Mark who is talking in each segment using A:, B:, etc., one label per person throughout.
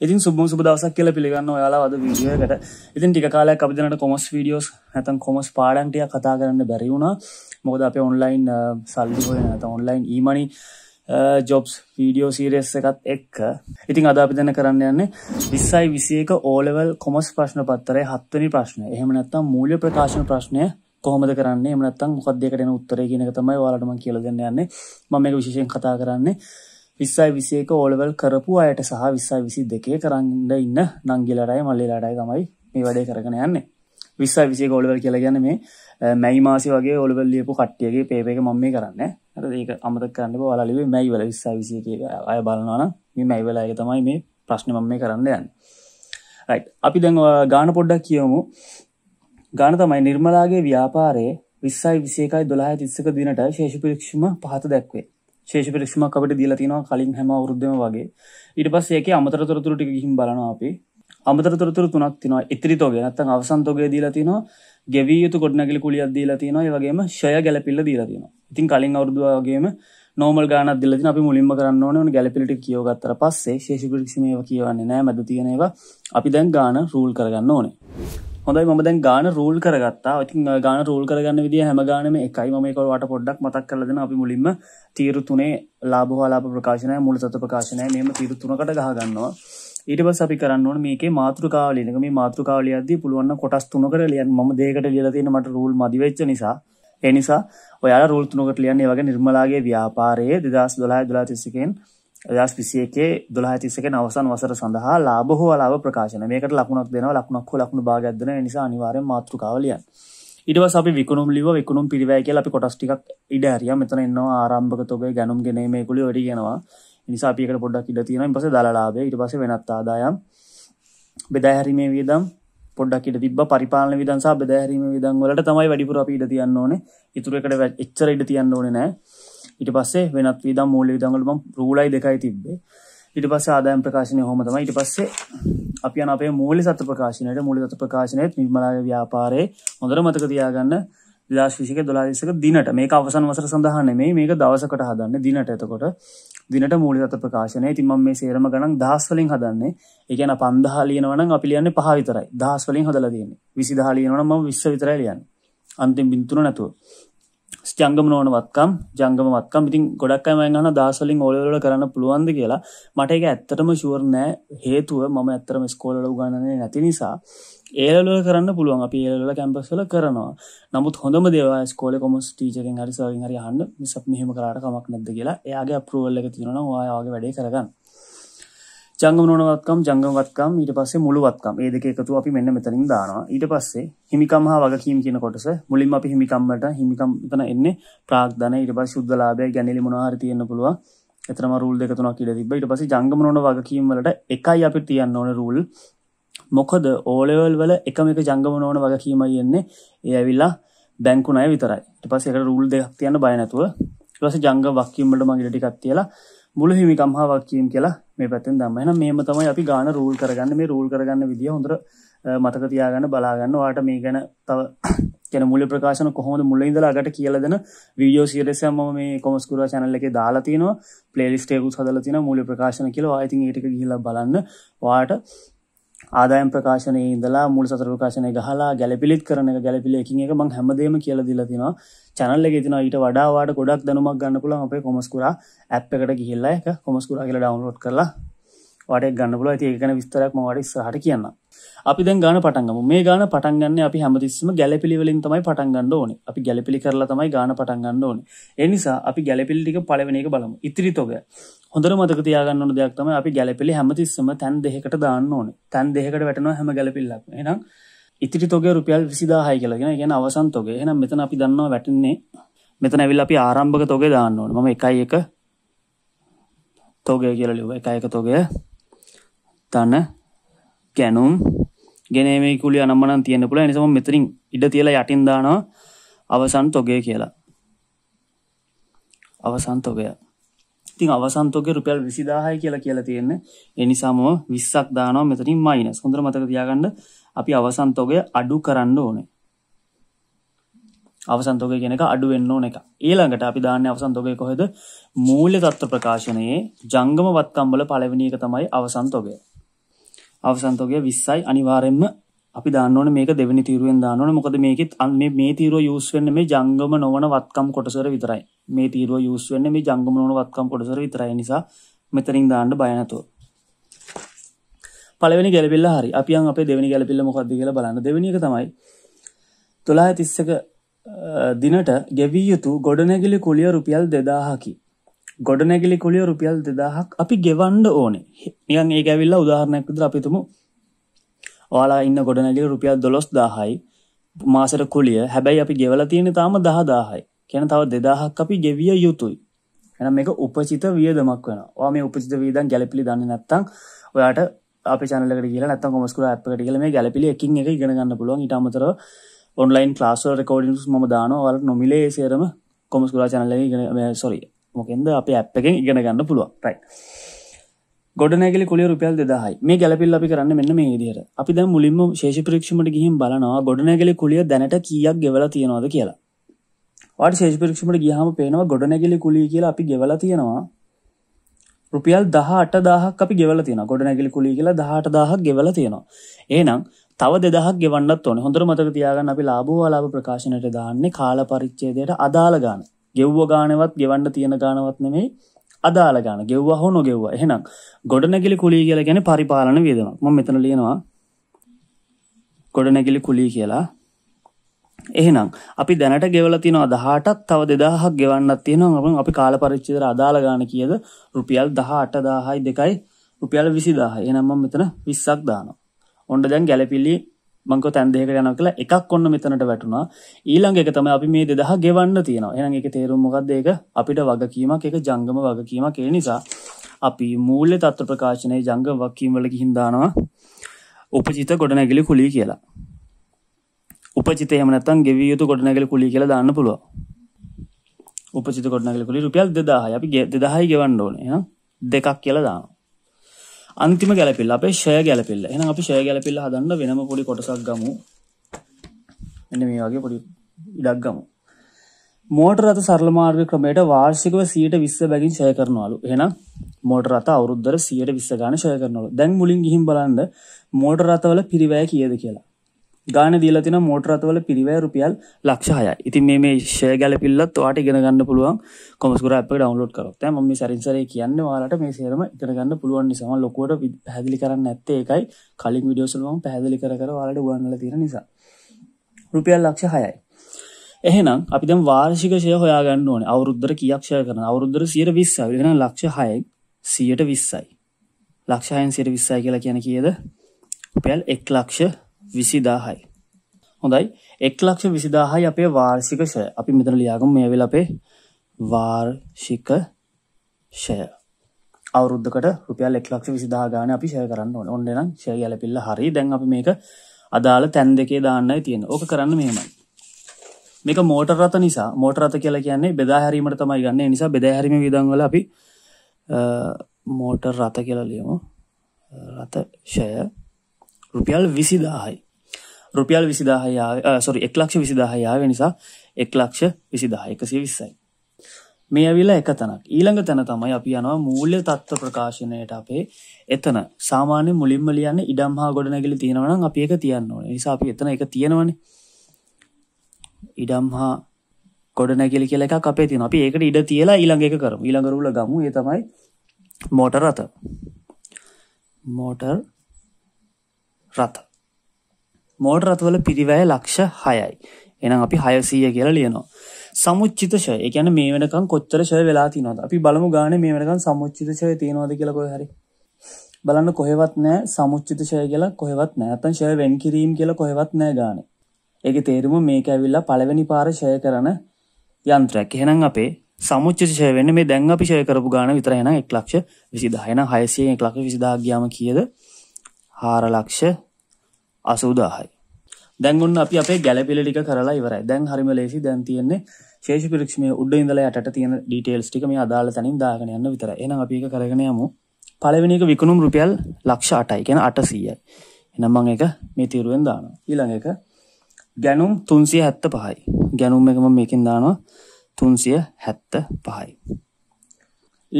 A: ඉතින් සුබ සුබ දවසක් කියල පිළිගන්න ඔයාලා අද විඩියකට ඉතින් ටික කාලයක් අපිදනට කොමස් වීඩියෝස් නැතන් කොමස් පාඩන්ටය කතා කරන්න බැරිවුණා මොකද අපේ ඔන්ලයින් සල්ලි නැත online e money jobs video series එකත් එක්ක ඉතින් අද අපිදන කරන්න යන්නේ විස්සයි විසියක ඕලෙවල් කොමස් ප්‍රශ්න පත්තරය හත්වනි ප්‍රශ්නය එහෙම නැත්තම් මූල්‍ය ප්‍රකාශන ප්‍රශ්නය කොහොමද කරන්නේ එමනත්තම් මොකක්දකට උත්තර කියනක තමයි වාලටම කියලදන්න යන්නේ මම එක විශෂයෙන් කතා කරන්නේ විස්සයි විසේක ඕලවල් කරපු අයට සහ විස්සයි විසි දෙකේ කරන්න ඉන්න නංගිලටයි මල්ලිලාටයි තමයි මේ වැඩේ කරගෙන යන්නේ විස්සයි විසේ ගෝලවල් කියලා ගැන මේ මැයි මාසි වගේ ඔලවල් ලියපු කට්ටියගේ පේප එක මම්ම කරන්න හර ඒක අමතක් කරන්න වලලිව මැයි වල විස්සයි විසිය කිය අය බලනවාන මේ මැයි වෙලාය තමයි මේ ප්‍රශ්න මම්ම කරන්න යන්න අපි දැන් ගාන පොඩ්ඩක් කියවමු ගාන තමයි නිර්මලාගේ ව්‍යාපාරයේ විස්සයි විසේකයි දොලාහ තිස්සක දිනට ශේෂපිරක්ෂම පහත දැක්වේ ශේෂ පිරික්ෂමක් අපට දීලා තියෙනවා කලින් හැම අවුරුද්දම වගේ ඊට පස්සේ ඒකේ අමතර තොරතුරු ටික ගිහින් බලනවා අපි අමතර තොරතුරු තුනක් තියෙනවා ඉතිරි තොගය නැත්නම් අවසන් තොගය දීලා තියෙනවා ගෙවිය යුතු ගොඩනැගිලි කුලියක් දීලා තියෙනවා ඒ වගේම ෂය ගැළපිල්ල දීලා තියෙනවා ඉතින් කලින් අවුරුදු වගේම නෝමල් ගානක් දීලා තියෙනවා අපි මුලින්ම කරන්න ඕනේ ඕන ගැළපිලි ටික කියව ගත්තට පස්සේ ශේෂ පිරික්ෂමේව කියවන්නේ නැහැ මැද තියෙන ඒවා අපි දැන් ගාන රූල් කරගන්න ඕනේ හොඳයි ම දැන් ගාන රූල් කරගත්තා ගාන රූල් කරගන්න විදි හැම ගානම එකයි මකොලට පොඩ්ඩක් මතක් කරලදන අපි මුලින්ම තීරු තුනේ ලාබහලාප ප්‍රකාශනය මුල සත ප්‍රකාශනය මෙම තීරු තුනකට ගහගන්නවා ඊටබ අපි කරන්නවන මේක මාතෘකාවලිනක මේ මාතෘකාවලියද පුළුවන්න කොටස් තුනකට ලියන් ම දේකට ලියලතින මට රූල් මදිවෙච්ච නිසා එනිසා ඔයා රූල්තුනකට ලියන්නේ වගේ නිර්මලාගේ ව්‍යාපාරයේ දෙදස් දොලා දලා තිසිකෙන් දස් විසියකේ දොලා තිස්සක අවසන් වසර සඳහා ලාබ හෝ ලාබ ප්‍රකාශන මේකට ලකුණක් දෙනව ලක්ුණක් හෝ ලක්ුණු භාගත්දන නිසා අනිවාරය මාතෘකාවලියන් ඉඩව සි විකුණුම් ලිව විකුණුම් පිරිවෑ කියල අපි කොටස්ටික් ඉඩ ඇරිය මෙතන එන්නවා ආරම්භක තොගේ ගැනුම් ගෙනීමකුලි වැඩි ගෙනවා නිසා පියකට පොඩක් ඉඩ තියෙන පස දලාබේ ඉට පස වෙනත් ආදායම් බෙදාහැරීමේ වියදම් පොඩක් ඉට තිබ පරිපාල විදන්සා බෙදහැරීම විදන් වලට තමයි වැඩිපුර අප ඉඩ තියන්න ඕන ඉතුරකට එච්චර ඉඩ තියන්න ඕන නෑ ඉට පස්සේ වෙනත් විද මූල විදඟලම රූලයි දෙකයි තිබ්බේ ඉට පස්ස ආදායම් ප්‍රකාශනය හොමතම ඉට පස්සේ අපි අන අපේ මූලි සත ප්‍රකාශනයට මුලි සත ප්‍රකාශනයත් නිර්මලාය ව්‍යාපාරය හොඳර මතක තියාගන්න දශික දොලාදසක දිනට මේ අවසන් වසර සඳහන මේ මේක දවසකට හදන්න දිනට එතකොට දිනට මූලි සත ප්‍රකාශනය තිම මේ සේරම ගණන් දහස්වලින් හදන්නේ එකන පන්දහාලියනවන අපි ලියන්න පහවිතරයි දහස්වලින් හදල දයන්නේ විසිදහලියනවනම විශ්ව විතරයි ලියන්න අන්තිම් බින්තුර නැතුව ජංගම නෝන වත්කම් ජංගම වත්කම් ඉතින් ගොඩක් අයම යන දාසලින් ඕලවල කරන්න පුළුවන්ද කියලා මට ඒක ඇත්තටම ෂුවර් නෑ හේතුව මම ඇත්තරම ස්කෝලල උගන්නන්නේ නැති නිසා ඒලල කරන්න පුළුවන් අපි ඒලල කැම්පස්වල කරනවා නමුත් හොඳම දේවා ස්කෝල කොමස් ටීචකින් හරි සවින් හරි හන්න මිසක් මෙහෙම කරාට කමක් නැද්ද කියලා එයාගේ අප්‍රූවල් එක තියෙනවා ඔයාගේ වැඩේ කරගන්න ජංගම නොනවත්කම් ජංගමවත්කම් ඊට පස්සේ මුළුවත්කම් ඒ දෙක එකතු අපි මෙන්න මෙතනින් දානවා ඊට පස්සේ හිමිකම් හා වගකීම් කියන කොටස මුලින්ම අපි හිමිකම්මට හිමිකම් එතන එන්නේ ප්‍රාග්ධන ඊට පස්සේ සුද්ධලාභය ගැනීම මොනවා හරි තියෙන්න පුළුවන් එතරම් රූල් දෙක තුනක් ඉඩ තිබ්බා ඊට පස්සේ ජංගම නොන වගකීම් වලට එකයි අපි තියන්න ඕන රූල් මොකද ඕලෙවල් වල එකම එක ජංගම නොන වගකීමයි එන්නේ ඒ ඇවිල්ලා බැංකු ණය විතරයි ඊට පස්සේ ඒකට රූල් දෙකක් තියන්න බය නැතුව ඊට පස්සේ ජංගම වගකීම් වලට මම ඉඩ ටිකක් තියලා මුල හිමිකම්හාවක් කියම් කියලා මේ පැත්තෙන් දම්ම එන මේම තමයි අපි ගාන රූල් කරගන්න මේ රූල් කරගන්න විදිිය හොඳර මතක තියාගන්න බලාගන්න වාට මේ ගැන තව ගැන මුල ප්‍රකාශන කොහොම මුල්ලඉදලාගට කියලදෙන වීඩියෝ සිරෙසයම මේ කොමස්කුර චැනල්ල එක දාලාතිනවා පලේස්ටේකු සදලතින මුල ප්‍රකාශන කියලා ආයිතින් ඒටක කියලා බලන්න වාට ආදායම් ප්‍රකාශනයේ ඉඳලා මුල් සතර ප්‍රකාශනය ගහලා ගැළපිලිත් කරන එක ගැළපිලි එකින් එක මං හැමදේම කියලා දීලා තිනවා channel එකේ තියෙනවා ඊට වඩා වාඩ ගොඩක් දැනුමක් ගන්න පුළුවන් අපේ කොමස්කුරා app එකට ගිහිල්ලා ඒක කොමස්කුරා කියලා download කරලා වාට ගන්න පුල ඇති ඒකන විස්තරක් මවාට සහට කියන්න අපි දැන් ගාන පටන්ගම මේ ගාන පටන්ගන්න අපි හැමතිස්සම ගැලපිළිවලින් තමයි පටන්ගන්න ඕන අපි ගැලපිළි කරලා තමයි ගාන පටන්ගන්න ඕන එනිසා අපි ගැලපිල්ටික පලවෙන එක බලමු ඉතිරි තොග හොඳර මතක තියාගන්න දෙයක් තම අපි ගැලපිලි හැමතිස්සම තැන් දෙකට දාන්න ඕන තැන් දෙකට වැටනවා හැම ගැලපිල්ලක් එනම් ඉතිරි තොගේ රුපියල් විසිදාහයි කියලගෙන ගැන අවසන් තොගේ එනම් මෙතන අපි දන්නවා වැටන්නේ මෙතන ඇවිල් අපි ආරම්භක තොගේ දාන්න ඕන මම එකයි එක තෝගය කියලලිව එක එක තොගේ ස්ථාන ගැනුම් ගෙනේ කුලි අනම්මනන් තියෙන පුළ නිසම මෙතරින් ඉඩ තියල යටින් දානවා අවසන් තොගේ කියලා අවසන් තොගය ඉතින් අවසන් තොගේ රුපියල් විසිදාහය කියලා කියලා තියෙන්නේ එනිසාම විස්සක් දානවා මෙතරින් මයිනස් හොඳර මතක තියාගන්න අපි අවසන් තොගේ අඩු කරන්න ඕනේ අවසන් තොගේ කෙනක අඩු වෙන්න ඕන එක ඊළඟට අපි දාන්න අවසන් තොගේ කොහෙද මූල්‍ය තත්ත්ව ප්‍රකාශනයේ ජංගම වත්කම්බල පළවෙනි එක තමයි අවසන් තොගේ අවසන්තෝගේ 20යි අනිවාර්යෙන්ම අපි දාන්න ඕනේ මේක දෙවෙනි තීරුවෙන් දාන්න ඕනේ මොකද මේකෙත් මේ මේ තීරුව යූස් වෙන්නේ මේ ජංගම නොවන වත්කම් කොටසර විතරයි මේ තීරුව යූස් වෙන්නේ මේ ජංගම නොවන වත්කම් කොටසර විතරයි නිසා මෙතනින් දාන්න බය නැතෝ පළවෙනි ගැළපෙල්ල හරි අපි යන් අපේ දෙවෙනි ගැළපෙල්ල මොකද්ද කියලා බලන්න දෙවෙනි එක තමයි 1231 දිනට ගෙවිය යුතු ගොඩනැගිලි කුලිය රුපියල් 2000කි ගොඩනැගිලි කුලිය රුපියල් දෙදහක් අපි ගෙවන්ඩ ඕනේ නියන් ඒ ඇවිල්ලා උදාහරණයක්ද අපිතුමු ඕලා ඉන්න ගොඩනැගිලි රුපියල් දොස් දාහයි මාසර කුලිය හැබැයි අපි ගෙවල තියෙන තාම දහදාහයි කැන තව දෙදහක් අපි ගෙවිය යුතුයි එන මේක උපචිත වියදමක් වෙන වා මේ උපචිත වීදන් ගැලපිලි දන්න නැත්තං ඔයාට අප චනලකට කියලා නැත්තම් කොමස්කර අපපකටගල මේ ගැලපිලි එකින් එක ගෙනගන්න පුළුවන් ඉටමතර ඔන්ලයින් ලාස්ව රකෝඩින්ස් ම දානවල නොමිලේ සේරම කොමස්කුරා චනල්ල සොරිය මොකෙන්ද අප ඇප් එකෙන් ඉගෙන ගන්න පුළුවන් ප්‍රයි ගොඩනැගලි කොල රුපියල් දෙදාහයි මේ ගැලපිල් අපි කරන්න මෙන්න මේ දිහර අපි දැ මුලින්ම ශේෂපරක්ෂමට ගිහිම් බලනවා ගොඩනැගලි කොලිය දැනට කියක් ගෙවලා තියෙනවාද කියලා වාට ශේෂපරක්ෂමට ගිහම පේනවා ගොඩනැගලි කුලිය කියලා අපි ගෙවලා තියෙනවා රුපියල් දහ අට දාහක් අපි ගෙවල තියෙන ගොඩ නැගලි කුලි කියලා දහට දාහක් ගෙවල තියෙනවා ඒනම් තව දෙදහක් ගෙවන්නත් ඕන හොඳර මතක තියාගන්න අපි ලාබෝ ලාභ ප්‍රකාශනයට දාන්නේ කාල පරිච්චේදයට අදාළ ගාන ගෙව්ව ගානවත් ගෙවන්ඩ තියෙන ගානවත් නෙමේ අදාළ ගාන ගෙව්ව හෝ නොගෙව්ව එහෙනම් ගොඩනැගිලි කුලී කියල ගැන පරිපාලන වේදමක් ම මෙතන ලියනවා ගොඩනැගිලි කුලී කියලා එහෙනම් අපි දැනට ගෙවල තිනවා දහටත් තව දෙදාහක් ගෙවන්නත් තියෙනවා ම අපි කාල පරිච්චිදර අදාළ ගාන කියද රුපියල් දහ අටදාහයි දෙකයි රුපියල් විසිදාහ එනම්ම මෙතන විස්සක් දානවා ඔොන්ඩ දැන් ගැලපිල්ලි මංකෝ තැන් දෙකට යනවා කියලා එකක් ඔන්න මෙතනට වැටුණා ඊළඟ එක තමයි අපි මේ දෙදහ ගෙවන්න තියෙනවා එහෙනම් ඒක තේරුම් මොකද්ද ඒක අපිට වගකීමක් ඒක ජංගම වගකීමක් ඒ නිසා අපි මූල්‍ය තත්ත්ව ප්‍රකාශනයේ ජංගම වගකීම් වල ගිහින් දානවා උපචිත ගොඩනැගිලි කුලී කියලා උපචිත එහෙම නැත්නම් ගෙවිය යුතු ගොඩනැගිලි කුලී කියලා දාන්න පුළුවන් උපචිත ගොඩනැගිලි කුලී රුපියල් 2000යි අපි 2000යි ගෙවන්න ඕනේ එහෙනම් දෙකක් කියලා දානවා අන්තිම ගැලපිල්ල අපේ ෂය ගැලපිල්ල එහෙනම් අපි ෂය ගැලපිල්ල හදන්න වෙනම පොඩි කොටසක් ගමු මෙන්න මේ වගේ පොඩි ඉඩක් ගමු මෝටර රථ සරල මාර්ග ක්‍රමයට වාර්ෂිකව 120 බැගින් ෂය කරනවලු එහෙනම් මෝටර රථ අවුරුද්දට 120 ගාන ෂය කරනවලු දැන් මුලින් ගිහින් බලන්න මෝටර රථවල පිරිවැය කීයද කියලා ගාන දීලතින මෝටරතවල පිරිවෑ රුපියල් ලක්ෂහය ඉතින් මේ ෂය ගැලපිල්ලත් වාට ඉගෙනගන්න පුළුවන් කොමස්කර අප ඩවන්ලෝඩ් කරත් ම සරිසරය කියන්න වාලට මේ සේරම ඉගෙනගන්න පුළුවන් නිසම ලොකුවට පැදිලි කරන්න ඇත්තේ එකයි කලින් විඩියෝසල්ම පැදිලි කර වාලට ගුවන්ල තිර නිසා රුපියල් ලක්ෂ හයයි එහෙනම් අපි දැන් වාර්ෂික ෂය හොයාගන්න ඕනේ අවුරුද්දර කියක් ෂය කරන අවුරුද්දර 120 වෙන ලක්ෂ 6 120යි ලක්ෂයෙන් 120යි කියලා කියන කීයද රුපියල් 1 ලක්ෂ විසිදාහයි. හොඳයි එක් ලක්ෂ විසිදාහයි අපේ වාර්ෂික ෂය අපි මෙතන ලියාගම මේ වෙල අපේ වාර්ෂික ෂය අවුරුද්ධකට රුපියල් එක් ලක්ෂ විසිදා ගාන අපි ෂය කරන්න ඕන ඔන්න නම් ෂය යල පිල්ල හරි දැන් අපි මේක අදාළ තැන් දෙකේ දාන්නයි තියෙන ඕක කරන්න මෙහෙමයි මේක මෝටර් රත නිසා මෝටර් රත කියලා කියන්නේ බෙදා හැරීමට තමයි ගන්න නිසා බෙදා හැරීම විදන් වල අපි මෝටර් රත කියලා ලියමු රත ෂය රුපියල් විසිදාහයි. රුපියල් විසිදාහයා සොරි එක්ලක්ෂ විසිදාහයාව නිසා එක්ලක්ෂ විසිදාහ එකසේ විස්සයි. මේ ඇවිල එක තැනක් ඊළඟ තැන තමයි අපි යනවා මූල්‍ය තත්ත්ව ප්‍රකාශනයට අපේ එතන සාමාන්‍ය මුලින්ම ලියන්න ඉඩම් හා ගොඩනැගිලි තියෙනවනම් අපි එක තියන්න ඕන නිසා අපි එතන එක තියෙනවන ඉඩම් හා ගොඩනැගිලි කියල එකක් අපේ තින අපි ඒකට ඉඩ තියලා ඊළඟ එක කරම ඊළඟරුල ගමු ඒ තමයි මෝටර් රත මෝටර් රථ. මෝටර් රථවල පිරිවැය ලක්ෂ හයයි. එනම් අපි හයසීය කියලා ලියනවා. සමුච්චිත ෂය. ඒ කියන්නේ මේ වෙනකන් කොච්චර ෂය වෙලා තියෙනවද? අපි බලමු ගානේ මේ වෙනකන් සමුච්චිත ෂය තියෙනවද කියලා කොහේ හරි. බලන්න කොහෙවත් නැහැ සමුච්චිත ෂය කියලා කොහෙවත් නැහැ. නැත්තම් ෂය වෙන් කිරීම කියලා කොහෙවත් නැහැ ගානේ. ඒකේ තේරුම මේක ඇවිල්ලා පළවෙනි පාර ෂය කරන යන්ත්‍රයක්. එහෙනම් අපේ සමුච්චිත ෂය වෙන්නේ මේ දැන් අපි ෂය කරපු ගාන විතර. එහෙනම් 1 ලක්ෂ 20000. එහෙනම් 600 1 ලක්ෂ 20000 ගියාම කීයද? 4 ලක්ෂ අසූදාහයි. දැන්ගන්න අප අපේ ගැලපිල ටික කරලා ඉවරයි දැන් හරිම ලේසි දැන් තියෙන්නේ ශේෂ පිරක්ෂමය උඩ ඉඳල යට තියෙන ඩීටේල්ස් ටික මේ අදාළ තනින් දාගෙන යන්න විතර එන අපි කරගෙන යමු පලවෙනික විකුණුම් රුපියල් ලක්ෂ අටයි කියෙන අටසීයයි එනම්මං එක මේ තීරුවෙන් දාන ඊළඟ එක ගැනුම් තුන්සිය හැත්ත පහයි ගැනුම් එකම මේකින් දානවා තුන්සිය හැත්ත පහයි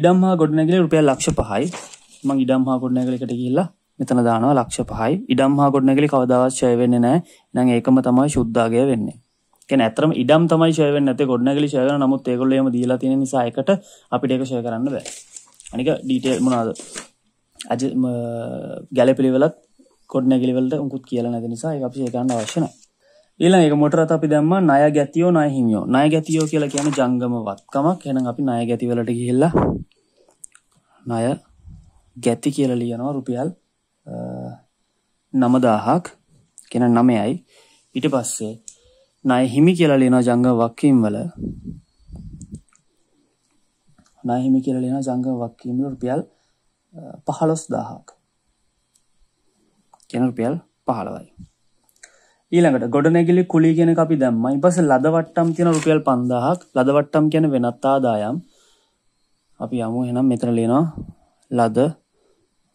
A: ඉඩම්හා ගොඩනැගල රුපියල් ලක්ෂ පහයි මං ඉඩම්හා ගොඩනැගලකට කියල්ලා මෙතන දානවා ලක්ෂ පහයි ඉඩම් හා ගොඩනැගිලි කවදාවත් ෂය වෙන්නේ නැහැ. එහෙනම් ඒකම තමයි ශුද්ධාගය වෙන්නේ. කියන්නේ ඇත්තටම ඉඩම් තමයි ෂය වෙන්නේ නැත්තේ ගොඩනැගිලි ෂය වෙනවා. නමුත් ඒගොල්ලෝ එහෙම දීලා තියෙන නිසා ඒකට අපිට ඒක ෂය කරන්න බෑ. අනික ඩීටේල් මොනවාද? අජ ගැලපිලිවලත් ගොඩනැගිලි වලට උකුත් කියලා නැති නිසා ඒක අපි ෂය කරන්න අවශ්‍ය නැහැ. ඊළඟ එක මොටරත් අපි දැම්ම ණය ගැතියෝ ණය හිමියෝ ණය ගැතියෝ කියලා කියන්නේ ජංගම වත්කමක් එහෙනම් අපි ණය ගැති වලට ගිහිල්ලා ණය ගැති කියලා ලියනවා රුපියල් නමදාහක් කෙන නමයයි ඉට පස්සේ නය හිමි කියලා ලෙන ජංග වක්කීම් වල නයහිමි කියල ලෙන ජංග වක්කීම රුපියල් පහළොස් දාහක් කෙනරුපියල් පහළවයි ඊළඟට ගොඩනැගිලි කුලි කියෙන අපි දැම්මයි පස ලදවට්ටම් තියෙන රුපියල් පන්දාහක් ලදවට්ටම් කියන වෙනත්තාදායම් අපි අමු එනම් මෙතර ලේනවා ලද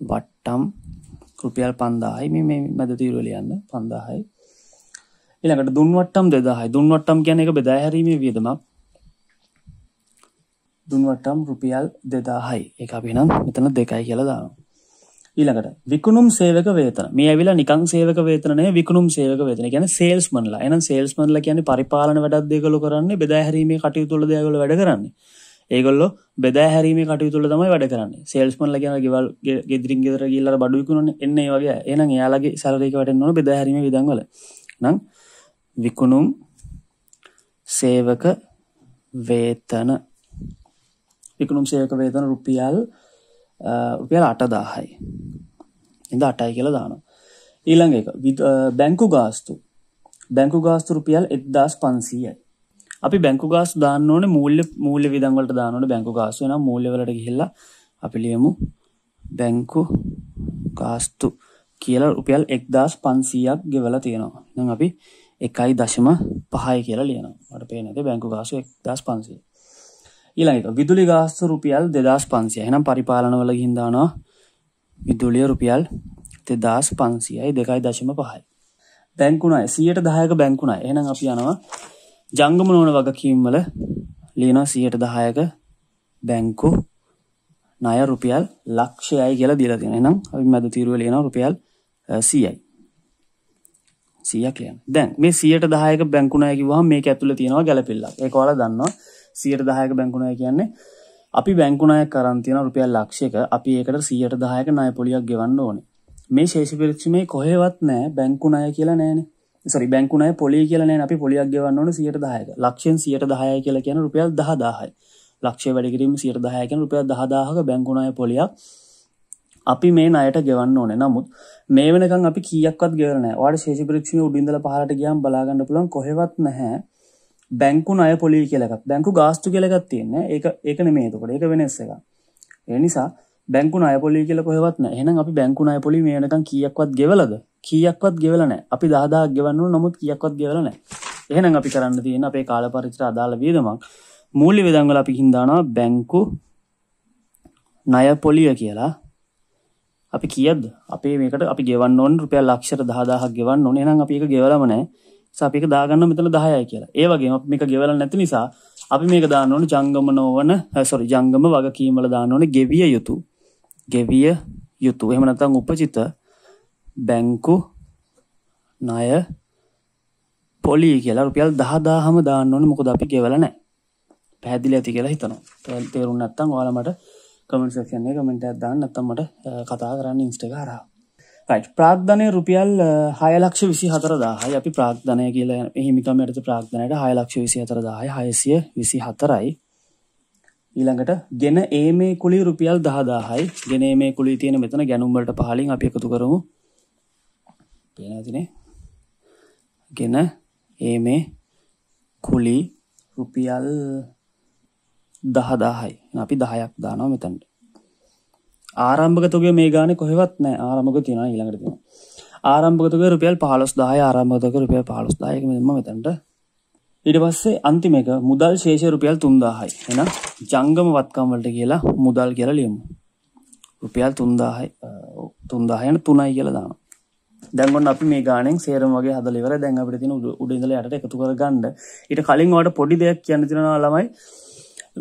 A: වට්ටම් රුපියල් 5000යි මේ මේ මැද තීරුව ලියන්න 5000යි ඊළඟට දුන්වට්ටම් 2000යි දුන්වට්ටම් කියන්නේ ඒක බෙදා හැරීමේ වියදමක් දුන්වට්ටම් රුපියල් 2000යි ඒක අපි නම් මෙතන 2යි කියලා දානවා ඊළඟට විකුණුම් සේවක වේතන මේ ඇවිල්ලා නිකං සේවක වේතන නෙවෙයි විකුණුම් සේවක වේතන කියන්නේ සේල්ස්මන්ලා එහෙනම් සේල්ස්මන්ලා කියන්නේ පරිපාලන වැඩක් දෙයගොල්ලෝ කරන්නේ බෙදා හැරීමේ කටයුතු වල දෙයගොල්ලෝ වැඩ කරන්නේ ඒගොල්ල බෙදා හැරීම කටයුතුල තමයි වැඩ කරන්න සේල්ස්මන් ලගෙන ගෙවල් ගෙදරින් ගෙදර ගිල්ල බඩුකුණන එන්න වගේ එන යාලගේ සැලරක වට නො බෙදහැරීම විදංගල නම් විකුණුම් සේවක වේතන විකුණුම් සේවක වේතන රුපියල් රුපියල් අටදාහයි එඳ අටයි කියලා දාන ඊළඟ එක බැංකු ගාස්තු බැංකු ගාස්තු රුපියල් එක්දස් පන්සීයයි අපි බැංකු ගාස් දාන්නඕන මූල්ල මූල්ල විදංවලට දානට බැංකු ගාසුවන මූල්ලවලට හිල්ලා අපිලියමු බැංකු කාස්තු කියලා රුපියල් එක්දස් පන්සීයක් ගෙවල තියෙනවා නම් අපි එකයි දශම පහයි කියලා ලියනට පේනද බැංකු ගාසු එක්දස් පන්සේ ඊළඟට විදුලි ගාස්ස රුපියල් දෙදස් පන්සිය එනම් පරිපාලනවල හින්දානවා විදුලිය රුපියල් තෙදස් පන්සියයි දෙකයි දශම පහයි බැංකුණයි සියයට දායක බැංකුණයි එනම් අපි යනවා ජංගම නොවන වගකීම් වල ලියනවා 10%ක බැංකු ණය රුපියල් ලක්ෂයයි කියලා දීලා තියෙනවා. එහෙනම් අපි මැද තීරුවේ ලියනවා රුපියල් 100යි. 100ක් ලියන්න. දැන් මේ 110ක බැංකු ණය කිව්වහම මේක ඇතුළේ තියෙනවා ගැළපෙල්ලක්. ඒක ඔයාලා දන්නවා. 110ක බැංකු ණය කියන්නේ අපි බැංකු ණයක් අරන් තියෙන රුපියල් ලක්ෂයක අපි ඒකට 110ක ණය පොලියක් ගෙවන්න ඕනේ. මේ ශේෂ පිරික්ෂමේ කොහෙවත් නැහැ බැංකු ණය කියලා නැහැනේ. සරි බැංකුනය පොලි කියලන අපි පොලියක් ගවන්න ඕන සියට දායක ලක්ෂෙන් සියට දාහය කියල කියන රුපියල් දහදාහයි ලක්ෂ වැඩකිරීම සියට දායකෙන රුපිය දහදාහක බැංකුණය පොලියක් අපි මේ අයට ගෙවන්න ඕන නමුත් මේ වනක අපි කියක්වත් ගෙවන වාට ශේෂ පරක්ෂණ උඩින්දල පහට ගියම් බලාගන්න පුලන් කොහෙවත් නැහැ බැංකු අය පොලි කියලක් බැංකු ගාස්තු කියලගත් තියන්න ඒ ඒකන මේතකොට ඒක වෙනස්ස එක එනිසා බැංකු අයපොලි කියල කොහවත්න එහෙනම් අපි බැංකු අයපොලි මේනකම් කියක්වත් ගෙවලද කියක්වත් ගෙවලන අපි දාදා ගෙවන්නු නමුත් කියක්වත් ගෙවලන එහෙනම් අපි කරන්න තියෙන අපේ කාල පරිචර අදාළ වියදමක් මූලි විදංගල අපි හින්දානවා බැංකු නයපොලිය කියලා අපි කියද අපේ මේකට අපි ගෙවන් ඕන් රුපියල් ලක්ෂර දහදාහක් ගෙවන්න ඕන එනම් අපි එක ගෙවලමනෑ සපික දාගන්න මෙතන දහයයි කියලා ඒවගේ මේක ගෙවල නැති නිසා අපි මේක දාන්න ඕන ජංගම නොවන හැසොරි ජංගම වගකීමල දාන්න ඕන ගෙවිය යුතු ගෙවිය යුතු එහෙම නැත්නම් උපචිත බැංකු ණය පොලි කියලා රුපියල් 10000ම දාන්න ඕනේ මොකද අපි ගෙවලා නැහැ. පැහැදිලි ඇති කියලා හිතනවා. තේරුම් නැත්නම් ඔයාලා මට කමෙන්ට් සෙක්ෂන් එකේ කමෙන්ට් එකක් දාන්න නැත්නම් මට කතා කරන්න ඉන්ස්ටා එක හරහා. රයිට් ප්‍රාග්ධනය රුපියල් හයලක්ෂ විසි හතරදාහයි අපි ප්‍රාග්ධනය කියල හිමිකම ඇත ප්‍රාග්ධනයට හයලක්ෂ විසි හතරදාහයි හයසිය විසි හතරයි ඊළඟට ගෙන ඒ මේ කුලි රුපියල් දහදාහයි ගෙන මේ කුලි තියෙන මෙතන ගැනුම්වලට පහලින් අපි එකතු කරමු පේනතිනේ ගෙන ඒ මේ කුලි රුපියල් දහදාහයි අපි දහයක් දානව මෙතන්ට ආරම්භකතුගේ මේ ගාන කොහෙවත් නෑ ආරමක තියෙන ඊළඟට තින ආරම්භකතුගේ රුපියල් පහලොස් දාය ආරම්භතක රුපිය පහලොස් දායක මෙම මෙතන්ට ඊට පස්සේ අන්තිම එක මුදල් ශේෂ රුපියල් 3000යි. එහෙනම් ජංගම වත්කම් වලට කියලා මුදල් කියලා ලියමු. රුපියල් 3000යි 3000 යන 3යි කියලා දානවා. දැන් ඔන්න අපි මේ ගාණෙන් සේරම වගේ හදලා ඉවරයි. දැන් අපිට තියෙන උඩ ඉඳලා යටට එකතු කරගන්න. ඊට කලින් ඔයාලට පොඩි දෙයක් කියන්න තියෙනවා ළමයි.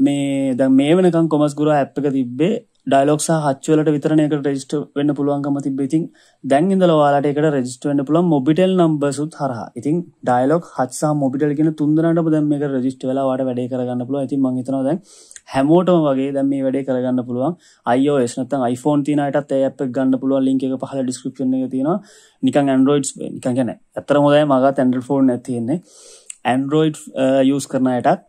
A: මේ දැන් මේ වෙනකන් කොමර්ස් ගුරුවා ඇප් එක තිබ්බේ ඩයිලොක් සහ හච්චුවලට විතරණයකට රෙජිස්ට වෙන්න පුළුවන්ගම තිබ ඉතින් දැන් ඉඳල වාලටකට රෙජිස්ට වෙන්න පුළන් මොබිටෙල් නම්බසුත් හර ඉතින් ඩයිලොක් හත්සා මොබිටල්ගෙන තුන්දරට දැමක රජිස්ට වෙලාවාට වැඩේ කරගන්න පුළුව ඇති මහිතනවා දැන් හැමෝටම වගේ දැම් මේ වැඩේ කරගන්න පුළුවන් අයෝ එස්නත iPhone තිනටත් ඇප ගන්න පුළුව ලින්ක එක පහල ඩිස්ක්‍රපෂන එක තියෙන නිකන් ඇන්ඩරෝයිඩ් නිකන් ගැන ඇතර හොදයි මගත් ඇන්ඩල් ෆෝන් ඇතියෙන්නේ ඇන්ඩරෝයිඩ් යස් කරනයටත්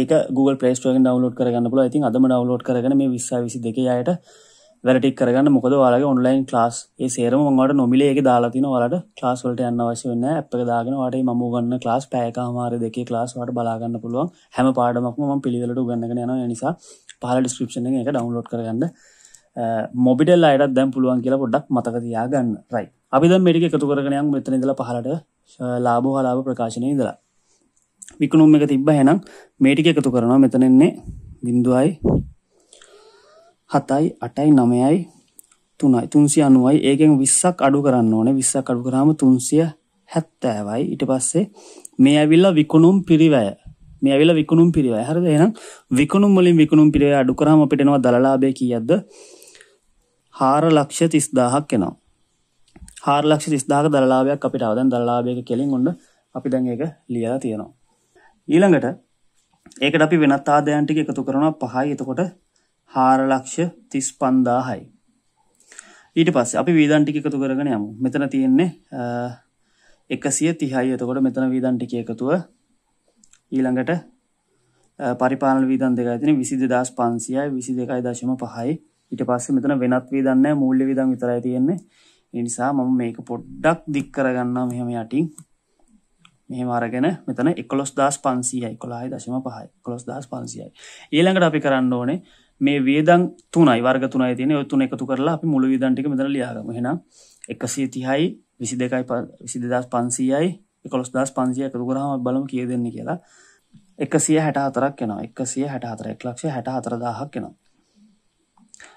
A: ඒක Google Play Store එකෙන් ඩවුන්ලෝඩ් කරගන්න පුළුවන්. ඉතින් අදම ඩවුන්ලෝඩ් කරගෙන මේ 2022 අයට වැරටික් කරගන්න මොකද ඔයාලගේ ඔන්ලයින් ක්ලාස් ඒ සේරම මම ඔයාලට නොමිලේ ඒක දාලා තිනවා. ඔයාලට ක්ලාස් වලට යන්න අවශ්‍ය වෙන්නේ නැහැ. ඇප් එක දාගෙන ඔයාලට මම උගන්වන ක්ලාස් පැයකමාර දෙකේ ක්ලාස් ඔයාලට බලා ගන්න පුළුවන්. හැම පාඩමක්ම මම පිළිවෙලට උගන්වගෙන යනවා. ඒ නිසා පහල ඩිස්ක්‍රිප්ෂන් එකේ ඒක ඩවුන්ලෝඩ් කරගන්න. මොබිඩල් අයටත් දැම් පුළුවන් කියලා පොඩක් මතක තියාගන්න රයි අපි ද මෙටික එකතු කරගනයක් මෙතන ඉදල පහලට ලාබෝ හලාබ ප්‍රකාශනය ඉදලා විකුණුම් එක තිබ්බ හැනම් මේටික එකතු කරනවා මෙතනෙන්නේ බිින්දුවයි හතයි අටයි නමයයි තුනයි තුන්සිය අනුවයි ඒකෙන් විස්සක් අඩු කරන්න ඕන විස්සක් අඩු කරාම තුන්සිය හැත්තෑවයි ඉට පස්සේ මේ ඇවිල්ල විකුණුම් පිරිවය මේ ඇවිල විකුණුම් පිරිවය හරද එනම් විකුණුම් මුලින් විකුණුම් පිරිවය අඩු කරම පිටෙනවා දලාබය කියද හාර ලක්ෂ තිස්දාහක් එනවා හාර ලක්ෂ තිස්දාහ දලාබයක් අපිට අවදන් දලාබයක කෙලින් ඔන්න අපි දැන් ඒක ලියලා තියෙනවා ඊළඟට ඒකට අපි වෙනත් ආදයන්ටික එකතු කරනවා පහයි එතකොට හාරලක්ෂ තිස් පන්දාහයි. ඊට පස් අපි වීදන්ටික එකතු කරගෙන යමු මෙතන තියෙන්නේ එකසිය තිහයි එතකොට මෙතන වීදන්ටික එකතුව ඊළඟට පරිපාල වීදන් දෙක තින විසි දෙදස් පන්සියයි විසි දෙකයි දශම පහයි ඊට පස්ස මෙතන වෙනත් වීදන්න මූල්ලි විදන් විතරයි තියෙන්නේ නිසා මම මේක පොඩ්ඩක් දික් කරගන්නා මෙහම යටින් මෙහම අරගෙන මෙතන එකොස් දස් පන්සියයි කොලායි දශම පහයි කොස් දස් පන්සියයි ඒළඟට අපි කරන්න ඕනේ මේ වේදන් තුනයි වර්ග තුන තින ඔත්තුන එකතු කරලා අපි මුළු විදන්ටික මෙතන ලියාගම හෙන එකසිය තිහයි විසි දෙකයි විසි දෙදස් පන්සියයි එකොස් දස් පන්සිය එකතු කරහම බලම කිය දෙන්න කියලා එකසිය හැට හතරක් කෙනවා එකසිය හැට හතර එක් ලක්ෂ හැට හතර දාහක් කෙනවා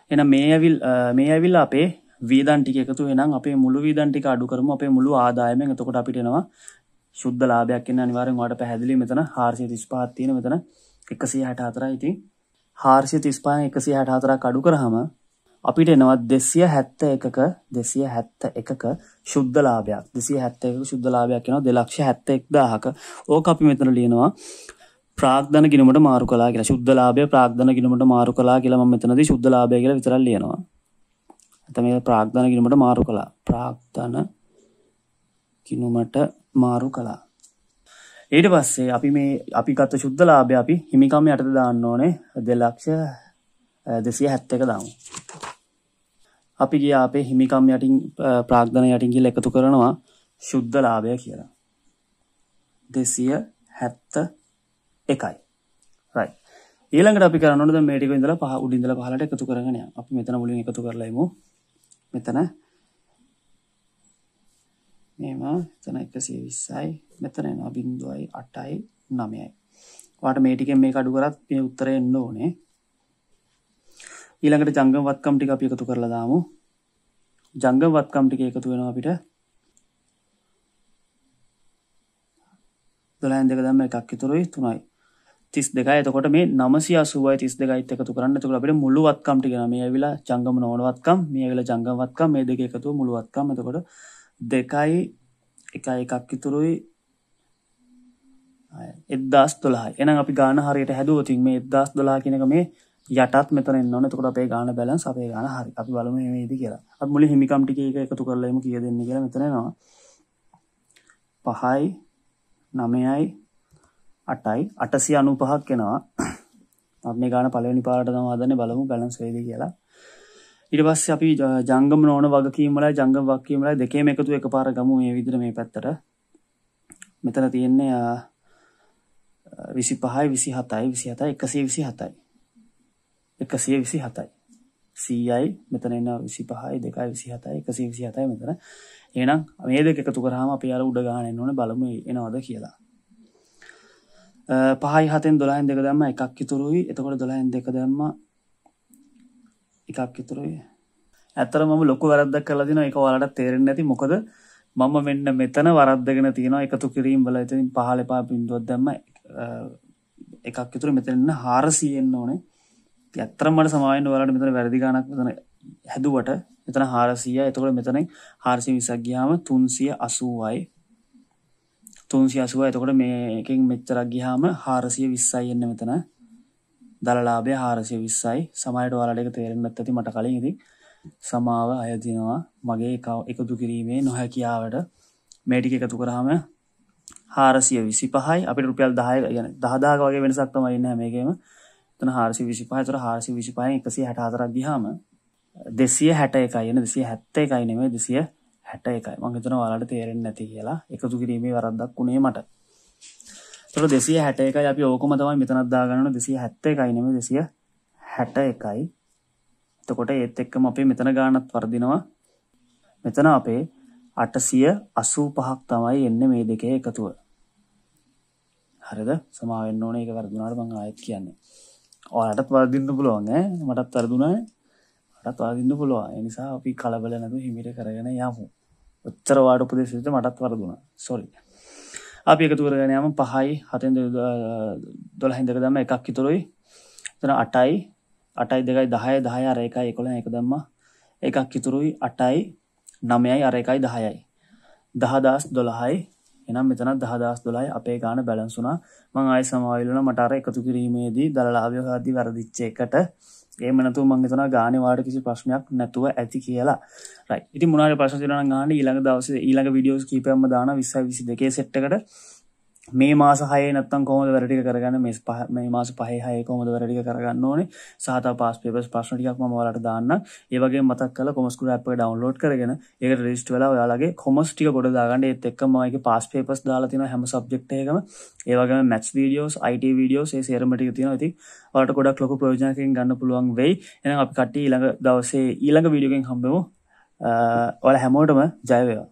A: එන මේ ඇවිල් මේ ඇවිල් අපේ වීදන්ටික එකතු වෙනම් අපේ මුළු වීදන්ටික අඩු කරම අපේ මුළු ආදායම එතකොට අපිටෙනවා සුද්ද ලාභයක්න්න අනිවාරෙන් වාට පැහැදිලි මෙතන හාර්සිය තිස්පාත් තියෙන මෙතන එකසිය හැට හතර ඉති හාර්සිය තිස්පාන එකසිය හැට හතරක් අඩු කරහම අපිට එනවත් දෙසිය හැත්ත එකක දෙසිය හැත්ත එකක ශුද්ධලාභයක් දෙසිය හැත්ත එක ශුද්ධලාභයක් එනවා දෙලක්ෂ හැත්ත එක් දාහක ඕක අපි මෙතන ලියනවා ප්‍රාග්ධන ගිනමට මාරු කලා කියලා ශුද්ධලාභය ප්‍රාග්ධන ගිනමට මාරු කලා කියලම මෙතනද ශුද්ධලාභය කියල විතර ලියනවා ඇත මේ ප්‍රාග්ධන ගිනමට මාරු කලා ප්‍රාග්ධන කිනුමට මාරු කළා. ඊට පස්සේ අපි මේ අපි ගත්ත ශුද්ධලාභය අපි හිමිකම යටට දාන්න ඕනේ දෙලක්ෂ දෙසිය හැත්තක දමු. අපි ගිය අපේ හිමිකම් යටින් ප්‍රාග්ධන යටින් කියල එකතු කරනවා ශුද්ධලාභය කියලා. දෙසිය හැත්ත එකයි. රයි ඊළඟට අපි කරනොද මේටික ඉඳල පහ උඩින්දල පහලට එකතු කරගෙන අපි මෙතන මුලින් එකතු කරලයිමු මෙතන මේම එතන 120යි මෙතන එනවා 0.8යි 9යි. ඔයාලට මේ ටිකෙන් මේක අඩු කරත් මේ උත්තරය එන්න ඕනේ. ඊළඟට ජංගම වත්කම් ටික අපි එකතු කරලා දාමු. ජංගම වත්කම් ටික එකතු වෙනවා අපිට 12න් දෙක දැම්ම එකක් ඉතුරුයි 3යි. 32යි. එතකොට මේ 980යි 32යිත් එකතු කරන්න. එතකොට අපිට මුළු වත්කම් ටික මේ ඇවිලා ජංගම නෝන වත්කම්, මේ ඇවිලා ජංගම වත්කම්, මේ දෙක එකතුව මුළු වත්කම්. එතකොට දෙකයි එකයි එකක් ඉතුරුයි එදස් තුොලා එන අපි ගාන හරියට හැදුවතින් මේ එදස් දොලා කියනක මේ යටත් මෙතන නොන තුකට අපේ ගාන බැලන් අපේ ගන හරි අපි බලම ේද කියලා මුල හිමිකම්ටි එක එකතු කරලම කිය දෙන්න කියලා මෙතනවා පහයි නමයයි අටයි අටසි අනු පහක් කෙනවා මේ ගාන පලනි පාට දවාදන බලමු බැලන්ස් වේද කියලා ඊට පස්සේ අපි ජංගම නොවන වගකීම් වලයි ජංගම වගකීම් වලයි දෙකේම එකතු එකපාර ගමු මේ විදිහට මේ පැත්තට. මෙතන තියෙන්නේ 25යි 27යි 27යි 127යි. 127යි. 100යි මෙතන එන 25යි 2යි 27යි 127යි මෙතන. එහෙනම් මේ දෙක එකතු කරාම අපි අර උඩ ගන්න එන්න ඕනේ බලමු එනවද කියලා. පහයි හතෙන් 12න් දෙක දැම්ම එකක් ඉතුරුයි. එතකොට 12න් දෙක දැම්ම එකක් ඉතුරුයි ඇතර ම ලොක වැරද්දක් කලදින එක වලට තේරෙන් නැති මොකද මම මෙන්න මෙතන වරද්දගෙන තියෙන එකතු කිරීම් බල ඉතින් පහල පා පින්දුවත් දැම්ම එකක් යුතුර මෙතන්න හාරසියෙන් ඕනේ ඇත්තරමට සමායෙන් වලට මෙතන වැරදිගානක් මෙතන හැදුවට මෙතන හාරසිය එතකොට මෙතනයි හාරසි විසක්ගයාම තුන්සිය අසුවයි තුන්සිය අසුව එතකොට මේකින් මෙච්චරක් ගිහාම හාරසිය විස්සයි එන්න මෙතන දළලාබය හාරසිය විස්සයි සමයිට වාලට එක තේරෙන්න්නත් ඇති මට කලින් ඉති සමාව අයදිනවා මගේ එකතු කිරීමේ නොහැකියාවට මේටික එකතු කරහම හාරසිය විසි පහයි අපි රුපියල් දාය ගැන දහදාග වගේ වෙනසක්තම ඉන්න මේකම තන හාරසි විසි පහතර හාරසි විසි පහයි එකසි හැටහතරක් දිහාම දෙසිය හැට එකයන දෙසිය හැත්ත එකයි නෙමේ දෙසිය හැට එකයි මංගතන වාලට තේරෙන් නැති කියලා එකතු කිරීමේ වරද්දක් වුණේ මට තොට දෙසිය හැට එකයි අපි ඕකම තමයි මෙතනත්දාගන්න දෙසිය හැත්ත එකයිනම දෙසිය හැට එකයි එතකොට ඒත් එක්කම අපේ මෙතන ගානත් වර්දිනවා මෙතන අපේ අටසිය අසූ පහක් තමයි එන්න මේ දෙකේ එකතුව හරිද සමාවෙන්න ඕන එක වැරදුනාට මං ආයත් කියන්නේ ඔයාටත් වර්දින්න පුළුවන් මටත් තරදුනායි මටත් වාදින්න පුළුවන් එනිසා අපි කලබල නැතු හිමිට කරගෙන යමු උත්තර වාඩ උපදේශයට මටත් වරදුනා සොරිය අපි එක තුරගෙනයම පහයි හතෙන් දොළ හිදක දම එකක් කිතුරුයි තන අටයි අටයි දෙකයි දහය දහය අර එකයි එකොළ එක දම්ම එකක් කිතුරුයි අටයි නමයයි අර එකයි දහයයි දහදස් දොළහයි එනම් මෙතනත් දහදස් දොලයි අපේ ගාන බැලන්සුනා මං අය සමවිලන මටර එකතු කිරීමේදී දළලාභ්‍යහදී වැරදිච්චේකට ඒ මනතු මංගතන ගානවාට කිසි ප්‍රශ්නයක් නැතුව ඇති කියලා රයි ඉති මුණට ප්‍රශ්තින ගාන ඊළඟ දවස ඊළඟ විඩියෝස් කීපයම දාන විස්සයි විසි දෙකේ සෙට්කට මේ මාස හය නත්තන් කොමද වැරටි කරගන්න මේ පහ මේ මාස පහහය කොමද වැරටි කරගන්න ඕනේ සහත පස් පේපස් ප්‍රශ්නටියක් මවලට දාන්න ඒවගේ මතක් කල කොමස්කුර අප ඩවන්ලෝඩ් කරගෙන ඒක රිස්ට වෙලා ඔයාලගේ කොමස්ටික ගොඩ දාගන්න ඒත් එක්ක මගේ පස් පේපස් දාලාතින හැම සබ්ෙක්්යකම ඒවගේ මැස් වීඩියෝස් අයිට වීඩියෝස් ඒ සේරමටි තින ඇති ට ගොඩක් ලොක ප්‍රෝජනකෙන් ගන්න පුළුවන් වෙයි එන අපි කට්ටි ඊළඟ දවසේ ඊළඟ වීඩියෝගෙන් හම්බෙමු ඔල හැමෝටම ජයවේවා